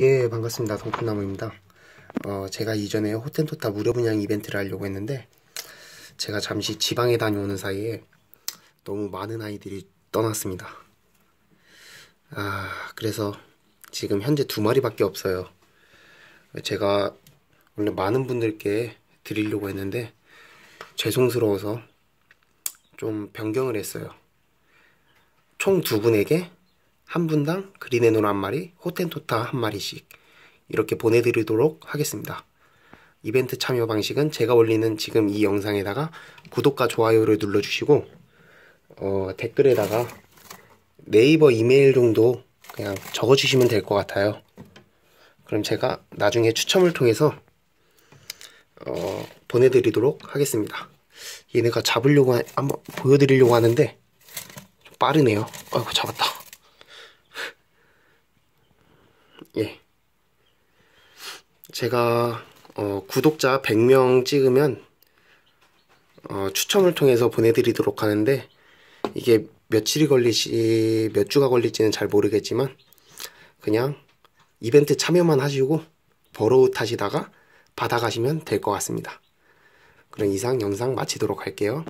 예, 반갑습니다. 동풍나무입니다. 어, 제가 이전에 호텐토타 무료 분양 이벤트를 하려고 했는데 제가 잠시 지방에 다녀오는 사이에 너무 많은 아이들이 떠났습니다. 아, 그래서 지금 현재 두 마리밖에 없어요. 제가 원래 많은 분들께 드리려고 했는데 죄송스러워서 좀 변경을 했어요. 총 두 분에게 한 분당 그린에논한 마리, 호텐토타 한 마리씩 이렇게 보내드리도록 하겠습니다. 이벤트 참여 방식은 제가 올리는 지금 이 영상에다가 구독과 좋아요를 눌러주시고 어, 댓글에다가 네이버 이메일 정도 그냥 적어주시면 될 것 같아요. 그럼 제가 나중에 추첨을 통해서 어, 보내드리도록 하겠습니다. 얘네가 잡으려고 한 번 보여드리려고 하는데 좀 빠르네요. 아이고 잡았다. 예. 제가 어, 구독자 100명 찍으면 어, 추첨을 통해서 보내드리도록 하는데 이게 며칠이 걸리지 몇 주가 걸릴지는 잘 모르겠지만 그냥 이벤트 참여만 하시고 버릇 하시다가 받아가시면 될 것 같습니다. 그럼 이상 영상 마치도록 할게요.